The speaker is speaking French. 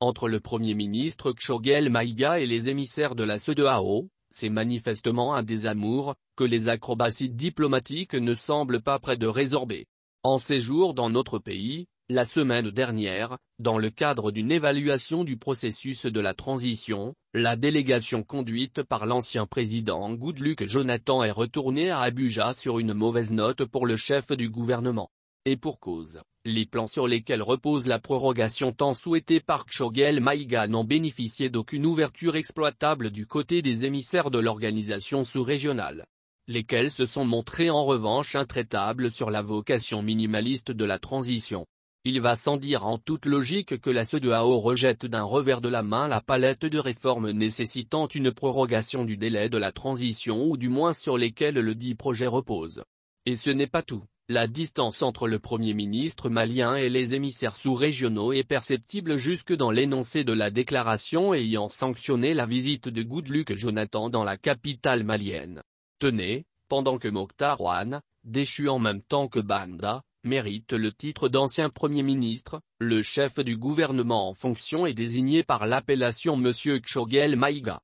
Entre le Premier ministre Kshogel Maïga et les émissaires de la CEDEAO, c'est manifestement un désamour, que les acrobaties diplomatiques ne semblent pas près de résorber. En séjour dans notre pays, la semaine dernière, dans le cadre d'une évaluation du processus de la transition, la délégation conduite par l'ancien président Goodluck Jonathan est retournée à Abuja sur une mauvaise note pour le chef du gouvernement. Et pour cause, les plans sur lesquels repose la prorogation tant souhaitée par Kshogel Maïga n'ont bénéficié d'aucune ouverture exploitable du côté des émissaires de l'organisation sous-régionale. Lesquels se sont montrés en revanche intraitables sur la vocation minimaliste de la transition. Il va sans dire en toute logique que la CEDEAO rejette d'un revers de la main la palette de réformes nécessitant une prorogation du délai de la transition ou du moins sur lesquelles le dit projet repose. Et ce n'est pas tout. La distance entre le Premier ministre malien et les émissaires sous-régionaux est perceptible jusque dans l'énoncé de la déclaration ayant sanctionné la visite de Goodluck Jonathan dans la capitale malienne. Tenez, pendant que Mokhtar Ouane, déchu en même temps que Banda, mérite le titre d'ancien Premier ministre, le chef du gouvernement en fonction est désigné par l'appellation Monsieur Kshogel Maïga.